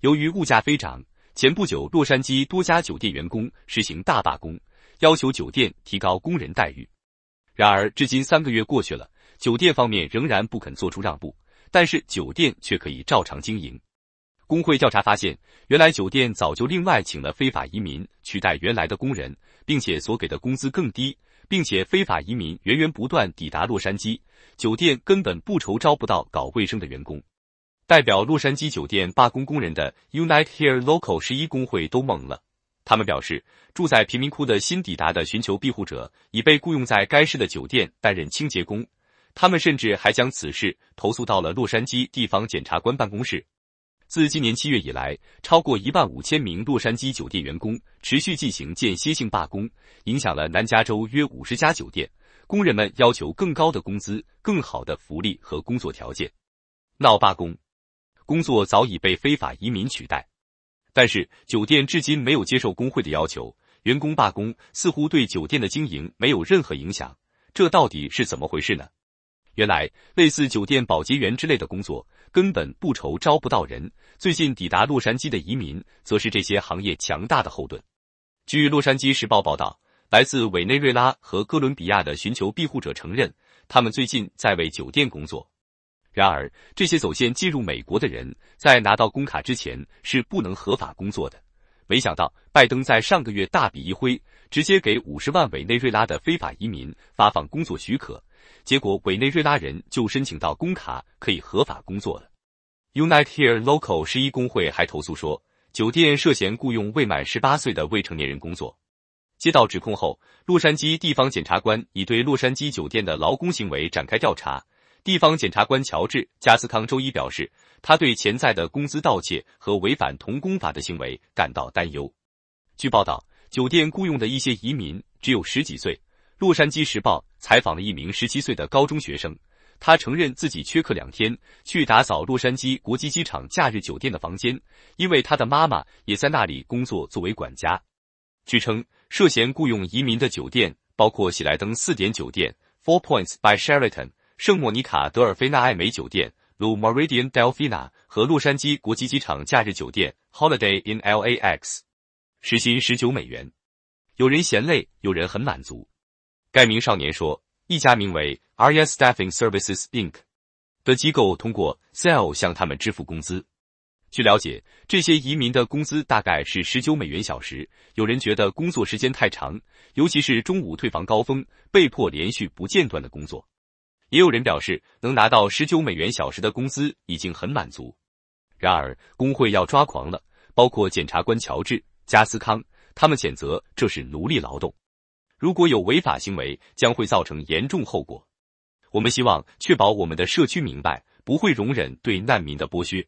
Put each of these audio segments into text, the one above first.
由于物价飞涨，前不久洛杉矶多家酒店员工实行大罢工，要求酒店提高工人待遇。然而，至今三个月过去了，酒店方面仍然不肯做出让步。但是，酒店却可以照常经营。工会调查发现，原来酒店早就另外请了非法移民取代原来的工人，并且所给的工资更低，并且非法移民源源不断抵达洛杉矶，酒店根本不愁招不到搞卫生的员工。代表洛杉矶酒店罢工工人的 u n i t e Here Local 十一工会都懵了。他们表示，住在贫民窟的新抵达的寻求庇护者已被雇佣在该市的酒店担任清洁工。他们甚至还将此事投诉到了洛杉矶地方检察官办公室。自今年七月以来，超过一万五千名洛杉矶酒店员工持续进行间歇性罢工，影响了南加州约五十家酒店。工人们要求更高的工资、更好的福利和工作条件，闹罢工。工作早已被非法移民取代，但是酒店至今没有接受工会的要求，员工罢工似乎对酒店的经营没有任何影响，这到底是怎么回事呢？原来，类似酒店保洁员之类的工作根本不愁招不到人，最近抵达洛杉矶的移民则是这些行业强大的后盾。据《洛杉矶时报》报道，来自委内瑞拉和哥伦比亚的寻求庇护者承认，他们最近在为酒店工作。然而，这些走线进入美国的人，在拿到工卡之前是不能合法工作的。没想到，拜登在上个月大笔一挥，直接给五十万委内瑞拉的非法移民发放工作许可，结果委内瑞拉人就申请到工卡，可以合法工作了。u n i t e Here Local 十一工会还投诉说，酒店涉嫌雇佣未满十八岁的未成年人工作。接到指控后，洛杉矶地方检察官已对洛杉矶酒店的劳工行为展开调查。地方检察官乔治·加斯康周一表示，他对潜在的工资盗窃和违反童工法的行为感到担忧。据报道，酒店雇佣的一些移民只有十几岁。《洛杉矶时报》采访了一名十七岁的高中学生，他承认自己缺课两天，去打扫洛杉矶国际机场假日酒店的房间，因为他的妈妈也在那里工作，作为管家。据称，涉嫌雇佣移民的酒店包括喜来登四点酒店 （Four Points by Sheraton）。圣莫尼卡德尔菲娜艾美酒店 （Lumeridian Delphina） 和洛杉矶国际机场假日酒店 （Holiday i n LAX） 时薪十九美元。有人嫌累，有人很满足。该名少年说，一家名为 RS Staffing Services Inc. 的机构通过 s e l l 向他们支付工资。据了解，这些移民的工资大概是十九美元小时。有人觉得工作时间太长，尤其是中午退房高峰，被迫连续不间断的工作。也有人表示，能拿到十九美元小时的工资已经很满足。然而，工会要抓狂了，包括检察官乔治·加斯康，他们谴责这是奴隶劳动。如果有违法行为，将会造成严重后果。我们希望确保我们的社区明白，不会容忍对难民的剥削。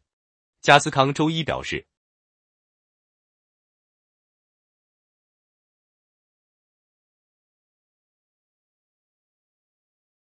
加斯康周一表示。